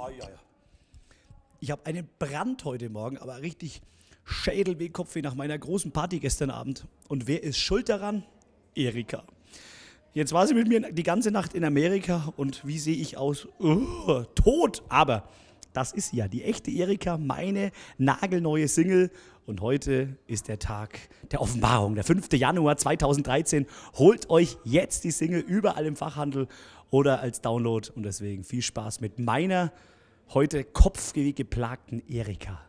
Ah, ja, ja. Ich habe einen Brand heute Morgen, aber richtig Schädelweh, Kopfweh nach meiner großen Party gestern Abend. Und wer ist schuld daran? Erika. Jetzt war sie mit mir die ganze Nacht in Amerika und wie sehe ich aus? Uh, tot, aber das ist ja die echte Erika, meine nagelneue Single. Und heute ist der Tag der Offenbarung, der 5. Januar 2013. Holt euch jetzt die Single überall im Fachhandel oder als Download. Und deswegen viel Spaß mit meiner heute kopfgeplagten Erika.